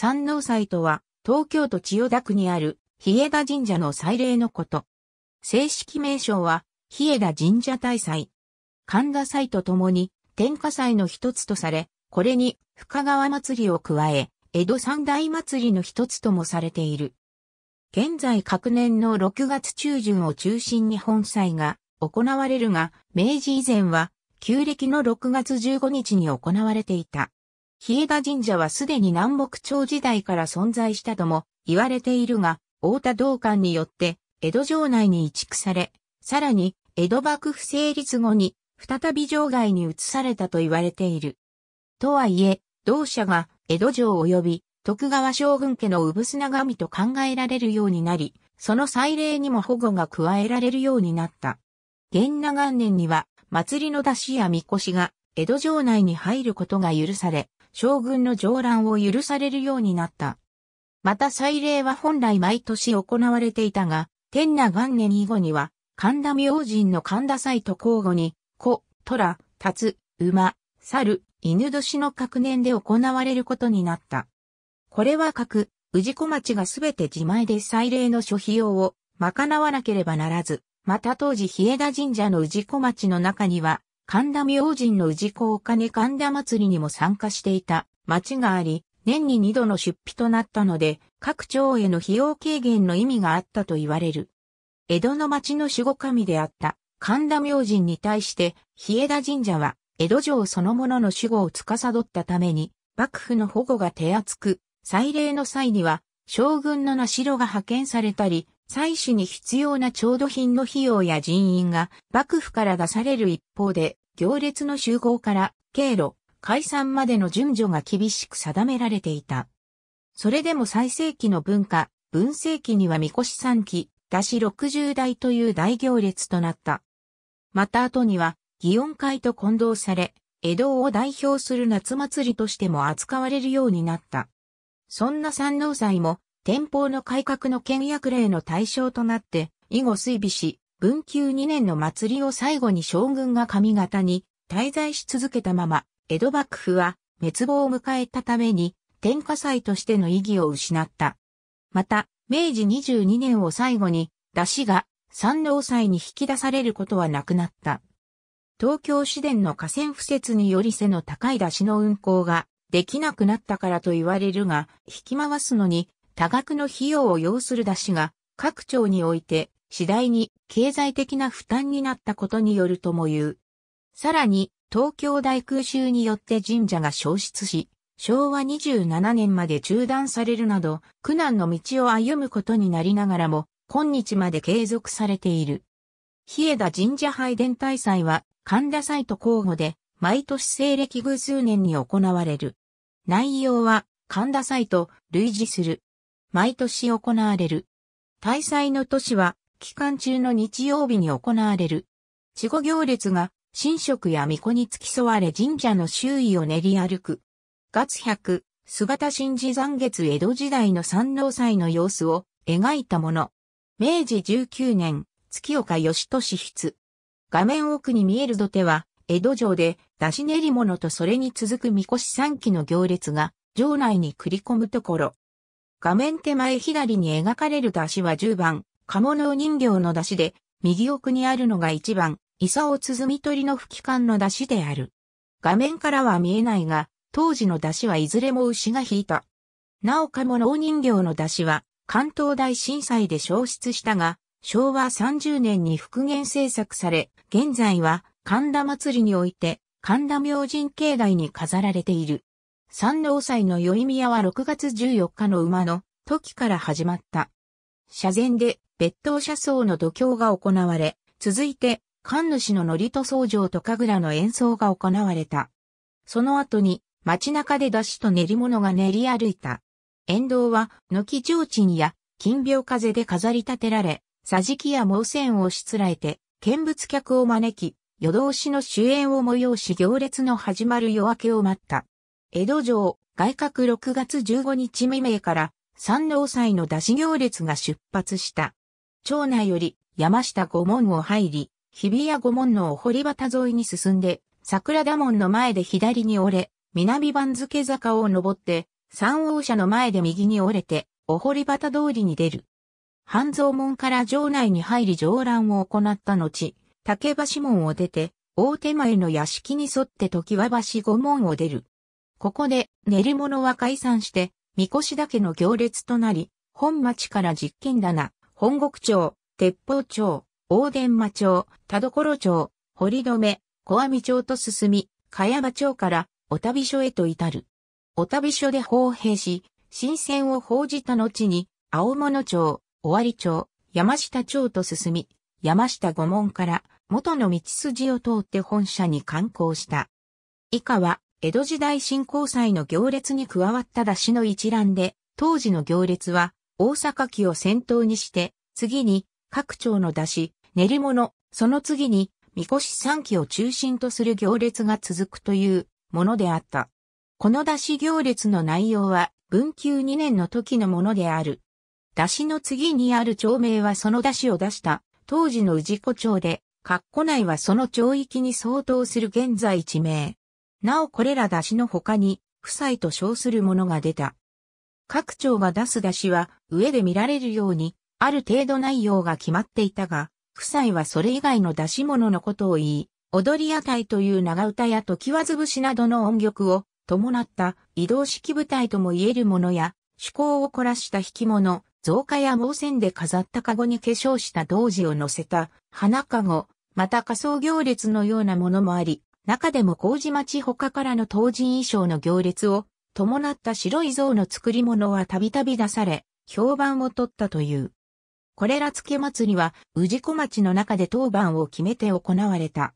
三能祭とは、東京都千代田区にある、日枝神社の祭礼のこと。正式名称は、日枝神社大祭。神田祭とともに、天下祭の一つとされ、これに、深川祭りを加え、江戸三大祭りの一つともされている。現在各年の6月中旬を中心に本祭が行われるが、明治以前は、旧暦の6月15日に行われていた。日枝神社はすでに南北朝時代から存在したとも言われているが、太田道館によって江戸城内に移築され、さらに江戸幕府成立後に再び城外に移されたと言われている。とはいえ、同社が江戸城及び徳川将軍家の産砂みと考えられるようになり、その祭礼にも保護が加えられるようになった。元那元年には祭りの出しや神輿が江戸城内に入ることが許され、将軍の上乱を許されるようになった。また祭礼は本来毎年行われていたが、天那元年以後には、神田明神の神田祭と交互に、子、虎、立馬、猿、犬年の各年で行われることになった。これは各、氏子町がすべて自前で祭礼の諸費用を賄わなければならず、また当時日枝神社の氏子町の中には、神田明神の氏子お金神田祭りにも参加していた町があり、年に二度の出費となったので、各町への費用軽減の意味があったと言われる。江戸の町の守護神であった神田明神に対して、日枝神社は江戸城そのものの守護を司ったために、幕府の保護が手厚く、祭礼の際には、将軍の名代が派遣されたり、祭祀に必要な調度品の費用や人員が幕府から出される一方で、行列の集合から経路、解散までの順序が厳しく定められていた。それでも最盛期の文化、文盛期にはみこ三期、出し六十代という大行列となった。また後には、祇園会と混同され、江戸を代表する夏祭りとしても扱われるようになった。そんな山王祭も、天保の改革の倹約令の対象となって、以後水備し、文久2年の祭りを最後に将軍が上方に滞在し続けたまま、江戸幕府は滅亡を迎えたために、天下祭としての意義を失った。また、明治22年を最後に、出汁が山王祭に引き出されることはなくなった。東京市電の河川敷設により背の高い出汁の運行ができなくなったからと言われるが、引き回すのに多額の費用を要する出汁が各町において次第に経済的な負担になったことによるとも言う。さらに、東京大空襲によって神社が消失し、昭和27年まで中断されるなど、苦難の道を歩むことになりながらも、今日まで継続されている。日枝神社拝殿大祭は、神田祭と交互で、毎年西暦偶数年に行われる。内容は、神田祭と類似する。毎年行われる。大祭の年は、期間中の日曜日に行われる。稚語行列が、神職や巫女に付き添われ神社の周囲を練り歩く。月百、姿神事残月江戸時代の三能祭の様子を描いたもの。明治19年、月岡義俊筆。画面奥に見える土手は、江戸城で、出し練り物とそれに続く巫女三期の行列が、城内に繰り込むところ。画面手前左に描かれる出しは10番、鴨の人形の出汁で、右奥にあるのが一番、イサオ鼓取の吹き管の出汁である。画面からは見えないが、当時の出汁はいずれも牛が引いた。なお鴨の人形の出汁は、関東大震災で消失したが、昭和30年に復元制作され、現在は神田祭りにおいて神田明神境内に飾られている。三郎祭の宵宮は6月14日の馬の時から始まった。車前で別当車窓の度胸が行われ、続いて、神主の祝詞僧正と神楽の演奏が行われた。その後に、街中で出汁と練り物が練り歩いた。沿道は、軒提灯や、金屏風で飾り立てられ、桟敷や毛線をしつらえて、見物客を招き、夜通しの終演を催し行列の始まる夜明けを待った。江戸城、外郭6月15日未明から三郎祭の出し行列が出発した。町内より山下御門を入り、日比谷御門のお堀端沿いに進んで、桜田門の前で左に折れ、南番付坂を登って、三王社の前で右に折れて、お堀端通りに出る。半蔵門から城内に入り上覧を行った後、竹橋門を出て、大手前の屋敷に沿って時和橋御門を出る。ここで練り物は解散して、三越岳の行列となり、本町から実験棚、本国町、鉄砲町、大伝馬町、田所町、堀留、小網町と進み、茅場町からお旅所へと至る。お旅所で砲兵し、新鮮を報じた後に、青物町、尾張町、山下町と進み、山下御門から元の道筋を通って本社に観光した。以下は江戸時代新興祭の行列に加わった出しの一覧で、当時の行列は、大阪期を先頭にして、次に、各町の出し、練り物、その次に、みこし3期を中心とする行列が続くというものであった。この出し行列の内容は、文久2年の時のものである。出しの次にある町名はその出しを出した、当時の治子町で、括弧内はその町域に相当する現在地名。なおこれら出汁の他に、夫妻と称するものが出た。各町が出す出汁は、上で見られるように、ある程度内容が決まっていたが、夫妻はそれ以外の出し物のことを言い、踊り屋台という長唄や時はぶしなどの音曲を伴った移動式舞台とも言えるものや、趣向を凝らした引き物、造花や毛線で飾った籠に化粧した童子を乗せた花籠、また仮装行列のようなものもあり、中でも麹町他からの当人衣装の行列を伴った白い像の作り物はたびたび出され、評判を取ったという。これら付け祭りは、宇治子町の中で当番を決めて行われた。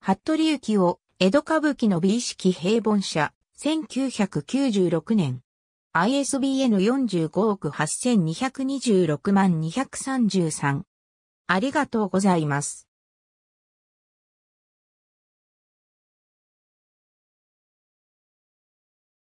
服部幸を江戸歌舞伎の美意識平凡者、1996年。ISBN 45億8226万233。ありがとうございます。